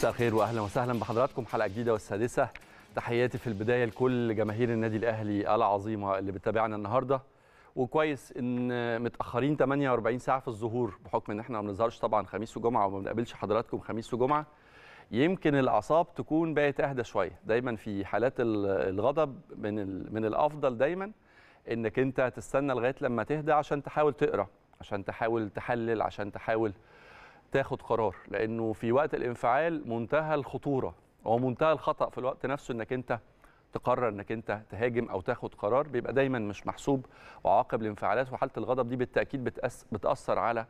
مساء الخير واهلا وسهلا بحضراتكم حلقه جديده والسادسه تحياتي في البدايه لكل جماهير النادي الاهلي العظيمه اللي بتتابعنا النهارده وكويس ان متاخرين 48 ساعه في الظهور بحكم ان احنا ما بنظهرش طبعا خميس وجمعه وما بنقابلش حضراتكم خميس وجمعه يمكن الاعصاب تكون بقت اهدى شويه دايما في حالات الغضب من من الافضل دايما انك انت تستنى لغايه لما تهدى عشان تحاول تقرا عشان تحاول تحلل عشان تحاول تاخد قرار لانه في وقت الانفعال منتهى الخطوره ومنتهى منتهى الخطا في الوقت نفسه انك انت تقرر انك انت تهاجم او تاخد قرار بيبقى دايما مش محسوب وعاقب الانفعالات وحاله الغضب دي بالتاكيد بتأس بتاثر على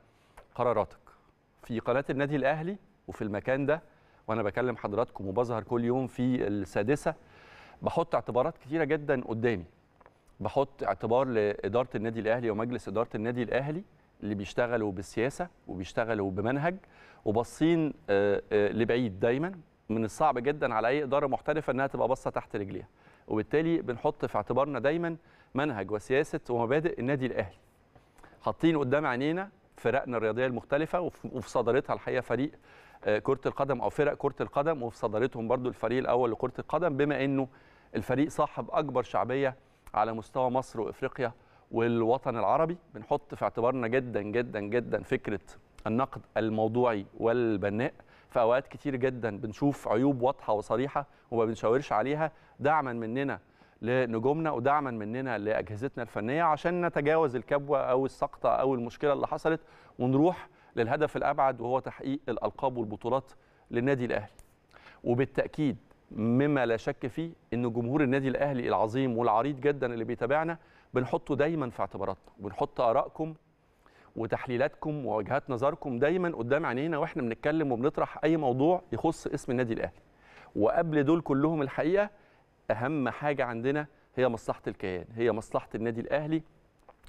قراراتك في قناه النادي الاهلي وفي المكان ده وانا بكلم حضراتكم وبظهر كل يوم في السادسه بحط اعتبارات كثيره جدا قدامي بحط اعتبار لاداره النادي الاهلي ومجلس اداره النادي الاهلي اللي بيشتغلوا بالسياسه وبيشتغلوا بمنهج وباصين آه، آه، لبعيد دايما من الصعب جدا على اي اداره محترفه انها تبقى باصه تحت رجليها وبالتالي بنحط في اعتبارنا دايما منهج وسياسه ومبادئ النادي الاهلي حاطين قدام عينينا فرقنا الرياضيه المختلفه وفي صدارتها الحقيقه فريق آه، كره القدم او فرق كره القدم وفي صدارتهم برضو الفريق الاول لكره القدم بما انه الفريق صاحب اكبر شعبيه على مستوى مصر وافريقيا والوطن العربي بنحط في اعتبارنا جدا جدا جدا فكره النقد الموضوعي والبناء في اوقات كتير جدا بنشوف عيوب واضحه وصريحه وما بنشاورش عليها دعما مننا لنجومنا ودعما مننا لاجهزتنا الفنيه عشان نتجاوز الكبوه او السقطه او المشكله اللي حصلت ونروح للهدف الابعد وهو تحقيق الالقاب والبطولات للنادي الاهلي. وبالتاكيد مما لا شك فيه ان جمهور النادي الاهلي العظيم والعريض جدا اللي بيتابعنا بنحطه دايما في اعتباراتنا وبنحط ارائكم وتحليلاتكم ووجهات نظركم دايما قدام عينينا واحنا بنتكلم وبنطرح اي موضوع يخص اسم النادي الاهلي وقبل دول كلهم الحقيقه اهم حاجه عندنا هي مصلحه الكيان هي مصلحه النادي الاهلي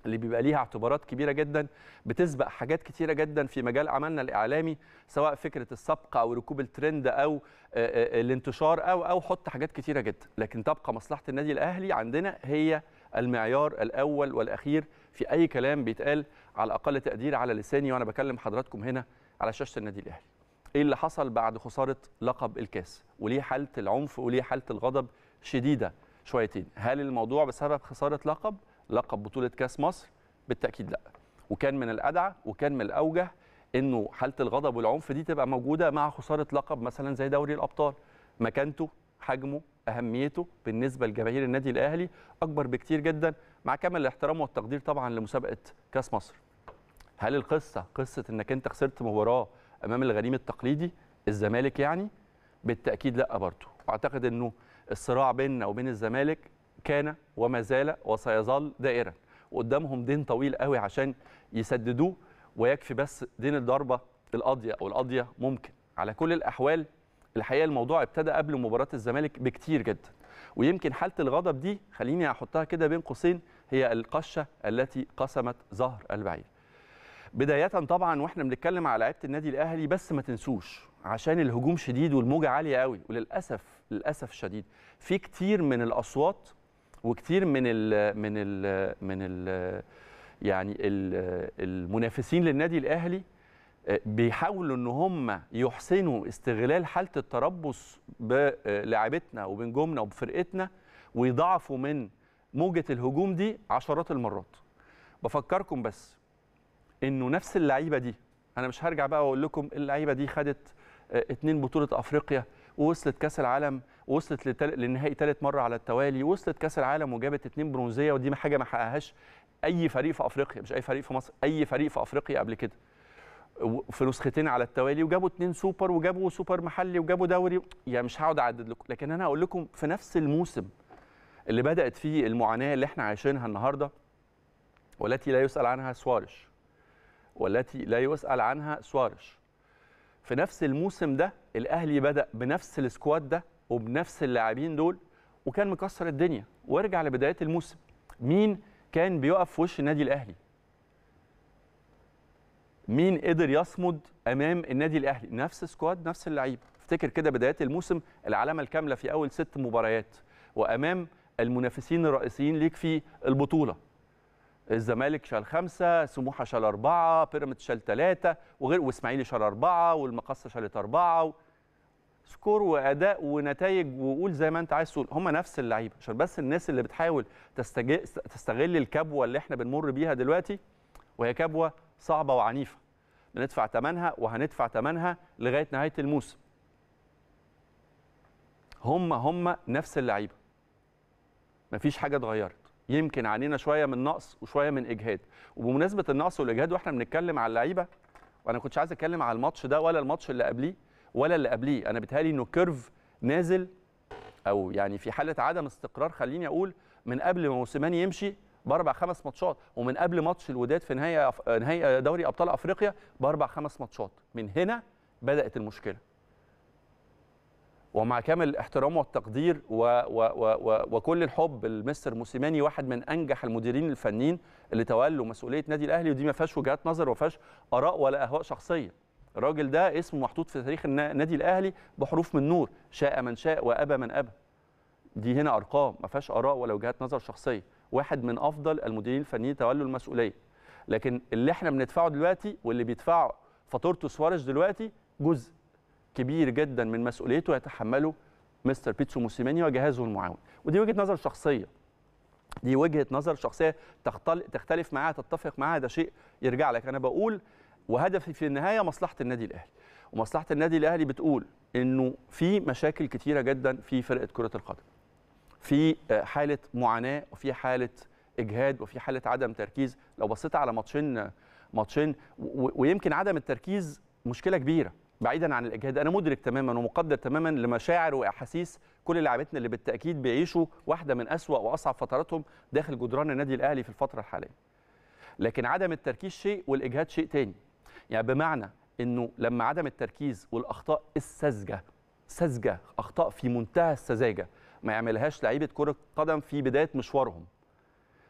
اللي بيبقى ليها اعتبارات كبيره جدا بتسبق حاجات كتيره جدا في مجال عملنا الاعلامي سواء فكره السبق او ركوب الترند او الانتشار او او حط حاجات كتيره جدا لكن تبقى مصلحه النادي الاهلي عندنا هي المعيار الاول والاخير في اي كلام بيتقال على اقل تقدير على لساني وانا بكلم حضراتكم هنا على شاشه النادي الاهلي. ايه اللي حصل بعد خساره لقب الكاس؟ وليه حاله العنف وليه حاله الغضب شديده شويتين؟ هل الموضوع بسبب خساره لقب؟ لقب بطوله كاس مصر؟ بالتاكيد لا. وكان من الادعى وكان من الاوجه انه حاله الغضب والعنف دي تبقى موجوده مع خساره لقب مثلا زي دوري الابطال مكانته حجمه اهميته بالنسبه لجماهير النادي الاهلي اكبر بكتير جدا مع كامل الاحترام والتقدير طبعا لمسابقه كاس مصر هل القصه قصه انك انت خسرت مباراه امام الغريم التقليدي الزمالك يعني بالتاكيد لا برضه واعتقد انه الصراع بيننا وبين الزمالك كان وما زال وسيظل دائرا وقدامهم دين طويل قوي عشان يسددوه ويكفي بس دين الضربه القاضيه او القاضيه ممكن على كل الاحوال الحقيقه الموضوع ابتدى قبل مباراه الزمالك بكتير جدا ويمكن حاله الغضب دي خليني احطها كده بين قوسين هي القشه التي قسمت ظهر البعير بدايه طبعا واحنا بنتكلم على لعيبه النادي الاهلي بس ما تنسوش عشان الهجوم شديد والموجه عاليه قوي وللاسف للاسف الشديد في كتير من الاصوات وكتير من ال من ال من ال يعني المنافسين للنادي الاهلي آه، بيحاولوا ان هم يحسنوا استغلال حاله التربص بلاعبتنا آه، وبنجومنا وبفرقتنا ويضعفوا من موجه الهجوم دي عشرات المرات بفكركم بس انه نفس اللعيبه دي انا مش هرجع بقى واقول لكم اللعيبه دي خدت آه، اتنين بطوله افريقيا ووصلت كاس العالم ووصلت لتل... للنهائي ثالث مره على التوالي ووصلت كاس العالم وجابت اتنين برونزيه ودي حاجه ما حققهاش اي فريق في افريقيا مش اي فريق في مصر اي فريق في افريقيا قبل كده في نسختين على التوالي وجابوا اتنين سوبر وجابوا سوبر محلي وجابوا دوري يعني مش هقعد اعدد لكم لكن انا هقول لكم في نفس الموسم اللي بدات فيه المعاناه اللي احنا عايشينها النهارده والتي لا يسال عنها سوارش والتي لا يسال عنها سوارش في نفس الموسم ده الاهلي بدا بنفس السكواد ده وبنفس اللاعبين دول وكان مكسر الدنيا وارجع لبدايه الموسم مين كان بيقف في وش النادي الاهلي مين قدر يصمد امام النادي الاهلي نفس سكواد نفس اللعيبه افتكر كده بدايات الموسم العلامه الكامله في اول ست مباريات وامام المنافسين الرئيسيين ليك في البطوله الزمالك شال خمسة سموحة شال أربعة بيراميدز شال ثلاثة وغير وإسماعيلي شال أربعة والمقصة شالت أربعة و... سكور وأداء ونتائج وقول زي ما أنت عايز تقول هم نفس اللعيبة عشان بس الناس اللي بتحاول تستغل الكبوة اللي إحنا بنمر بيها دلوقتي وهي كبوة صعبة وعنيفة بندفع ثمنها وهندفع ثمنها لغايه نهايه الموسم هم هم نفس اللعيبه مفيش حاجه اتغيرت يمكن علينا شويه من نقص وشويه من اجهاد وبمناسبه النقص والاجهاد واحنا بنتكلم على اللعيبه وانا كنتش عايز اتكلم على الماتش ده ولا الماتش اللي قبليه ولا اللي قبليه انا بيتهيألي انه كيرف نازل او يعني في حاله عدم استقرار خليني اقول من قبل ما موسيماني يمشي باربع خمس ماتشات ومن قبل ماتش الوداد في نهائي نهائي دوري ابطال افريقيا باربع خمس ماتشات من هنا بدات المشكله ومع كامل الاحترام والتقدير و و و و وكل الحب لمستر موسيماني واحد من انجح المديرين الفنيين اللي تولوا مسؤوليه نادي الاهلي ودي ما فيهاش وجهات نظر وما فيهاش اراء ولا اهواء شخصيه الراجل ده اسمه محطوط في تاريخ النادي الاهلي بحروف من نور شاء من شاء وابى من ابى دي هنا ارقام ما فيهاش اراء ولا وجهات نظر شخصيه واحد من افضل المديرين الفنيين تولوا المسؤوليه لكن اللي احنا بندفعه دلوقتي واللي بيدفعه فاتورته سواريز دلوقتي جزء كبير جدا من مسؤوليته يتحمله مستر بيتسو موسيماني وجهازه المعاون ودي وجهه نظر شخصيه دي وجهه نظر شخصيه تختلف معاها تتفق معاها ده شيء يرجع لك انا بقول وهدفي في النهايه مصلحه النادي الاهلي ومصلحه النادي الاهلي بتقول انه في مشاكل كتيره جدا في فرقه كره القدم في آه، حاله معاناه وفي حاله اجهاد وفي حاله عدم تركيز لو بصيت على ماتشين ماتشين ويمكن عدم التركيز مشكله كبيره بعيدا عن الاجهاد انا مدرك تماما ومقدر تماما لمشاعر واحاسيس كل لاعبتنا اللي بالتاكيد بيعيشوا واحده من اسوا واصعب فتراتهم داخل جدران النادي الاهلي في الفتره الحاليه لكن عدم التركيز شيء والاجهاد شيء تاني يعني بمعنى انه لما عدم التركيز والاخطاء الساذجه ساذجه اخطاء في منتهى السذاجه ما يعملهاش لعيبه كره قدم في بدايه مشوارهم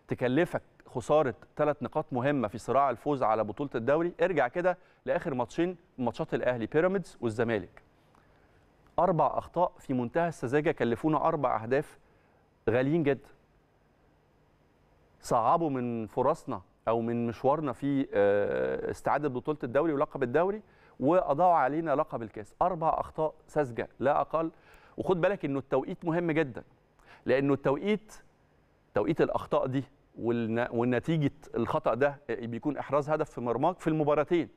تكلفك خساره ثلاث نقاط مهمه في صراع الفوز على بطوله الدوري ارجع كده لاخر ماتشين ماتشات الاهلي بيراميدز والزمالك اربع اخطاء في منتهى السذاجه كلفونا اربع اهداف غاليين جدا صعبوا من فرصنا او من مشوارنا في آه، استعاده بطوله الدوري ولقب الدوري واضاعوا علينا لقب الكاس اربع اخطاء ساذجه لا اقل وخد بالك انه التوقيت مهم جدا لانه التوقيت توقيت الاخطاء دي والنتيجه الخطا ده آه، بيكون احراز هدف في مرماك في المباراتين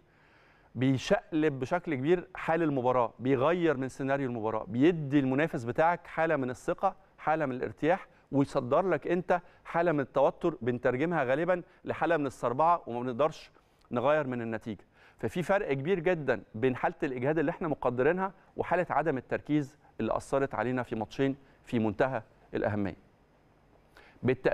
بيشقلب بشكل كبير حال المباراه بيغير من سيناريو المباراه بيدي المنافس بتاعك حاله من الثقه حاله من الارتياح ويصدر لك انت حاله من التوتر بنترجمها غالبا لحاله من الصربعه وما بنقدرش نغير من النتيجه ففي فرق كبير جدا بين حاله الاجهاد اللي احنا مقدرينها وحاله عدم التركيز اللي اثرت علينا في ماتشين في منتهى الاهميه بالتأكيد